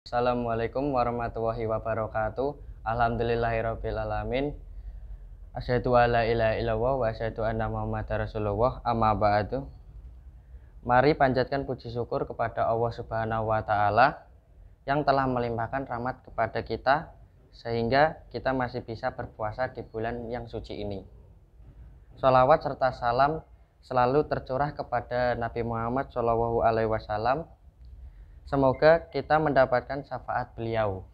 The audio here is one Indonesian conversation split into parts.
Assalamualaikum warahmatullahi wabarakatuh. alhamdulillahirobbilalamin. Asyhadu alla ilaha illallah wa asyhadu anna Muhammadar Rasulullah. Amma ba'du. Mari panjatkan puji syukur kepada Allah Subhanahu wa taala yang telah melimpahkan rahmat kepada kita sehingga kita masih bisa berpuasa di bulan yang suci ini. Salawat serta salam selalu tercurah kepada Nabi Muhammad Shallallahu alaihi wasallam Semoga kita mendapatkan syafaat beliau.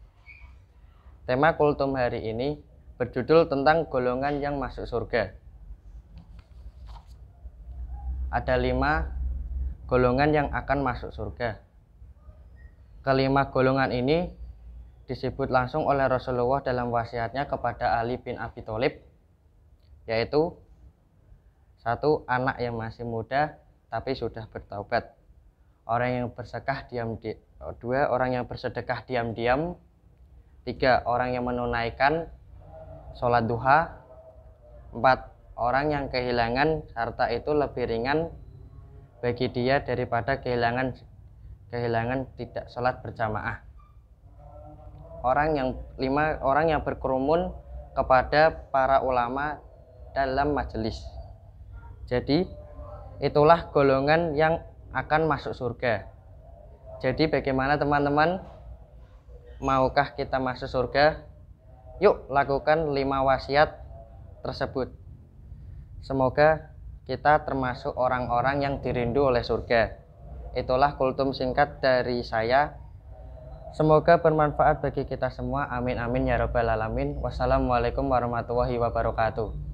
Tema kultum hari ini berjudul tentang golongan yang masuk surga. Ada lima golongan yang akan masuk surga. Kelima golongan ini disebut langsung oleh Rasulullah dalam wasiatnya kepada Ali bin Abi Thalib, yaitu satu anak yang masih muda tapi sudah bertaubat orang yang bersedekah diam di oh, dua orang yang bersedekah diam-diam tiga orang yang menunaikan sholat duha empat orang yang kehilangan harta itu lebih ringan bagi dia daripada kehilangan kehilangan tidak sholat berjamaah orang yang lima orang yang berkerumun kepada para ulama dalam majelis jadi itulah golongan yang akan masuk surga. Jadi bagaimana teman-teman? Maukah kita masuk surga? Yuk lakukan lima wasiat tersebut. Semoga kita termasuk orang-orang yang dirindu oleh surga. Itulah kultum singkat dari saya. Semoga bermanfaat bagi kita semua. Amin amin ya robbal alamin. Wassalamualaikum warahmatullahi wabarakatuh.